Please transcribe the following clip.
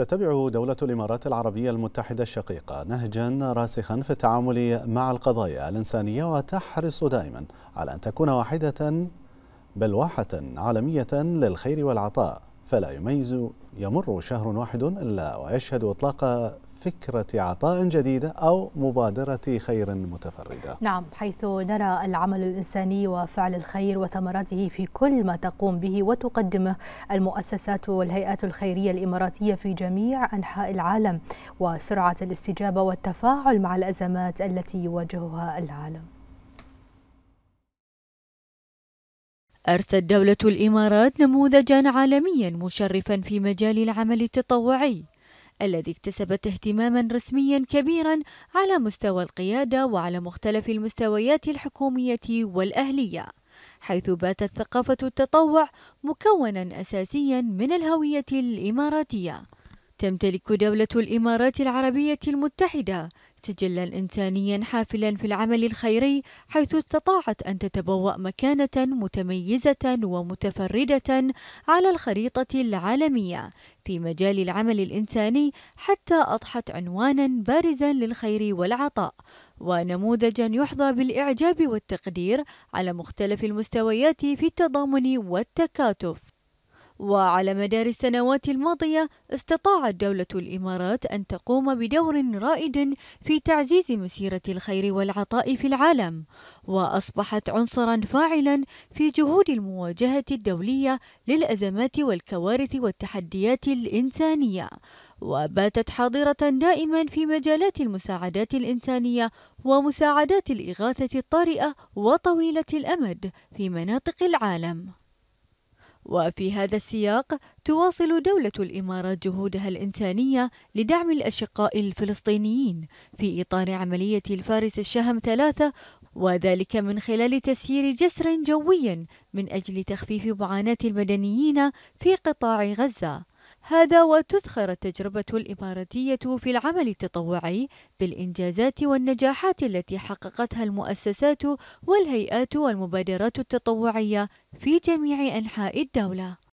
تتبع دولة الإمارات العربية المتحدة الشقيقة نهجا راسخا في التعامل مع القضايا الإنسانية وتحرص دائما على أن تكون واحدة بل واحة عالمية للخير والعطاء فلا يميز يمر شهر واحد إلا ويشهد إطلاق فكرة عطاء جديدة أو مبادرة خير متفردة نعم حيث نرى العمل الإنساني وفعل الخير وثمراته في كل ما تقوم به وتقدمه المؤسسات والهيئات الخيرية الإماراتية في جميع أنحاء العالم وسرعة الاستجابة والتفاعل مع الأزمات التي يواجهها العالم أرسلت دولة الإمارات نموذجا عالميا مشرفا في مجال العمل التطوعي الذي اكتسبت اهتماما رسميا كبيرا على مستوى القيادة وعلى مختلف المستويات الحكومية والأهلية حيث باتت ثقافة التطوع مكونا أساسيا من الهوية الإماراتية تمتلك دولة الإمارات العربية المتحدة سجلا إنسانيا حافلا في العمل الخيري حيث استطاعت أن تتبوأ مكانة متميزة ومتفردة على الخريطة العالمية في مجال العمل الإنساني حتى أضحت عنوانا بارزا للخير والعطاء ونموذجا يحظى بالإعجاب والتقدير على مختلف المستويات في التضامن والتكاتف وعلى مدار السنوات الماضية استطاعت دولة الإمارات أن تقوم بدور رائد في تعزيز مسيرة الخير والعطاء في العالم وأصبحت عنصرا فاعلا في جهود المواجهة الدولية للأزمات والكوارث والتحديات الإنسانية وباتت حاضرة دائما في مجالات المساعدات الإنسانية ومساعدات الإغاثة الطارئة وطويلة الأمد في مناطق العالم وفي هذا السياق تواصل دولة الإمارات جهودها الإنسانية لدعم الأشقاء الفلسطينيين في إطار عملية الفارس الشهم ثلاثة وذلك من خلال تسيير جسر جوي من أجل تخفيف معاناة المدنيين في قطاع غزة هذا وتذخر التجربة الإماراتية في العمل التطوعي بالإنجازات والنجاحات التي حققتها المؤسسات والهيئات والمبادرات التطوعية في جميع أنحاء الدولة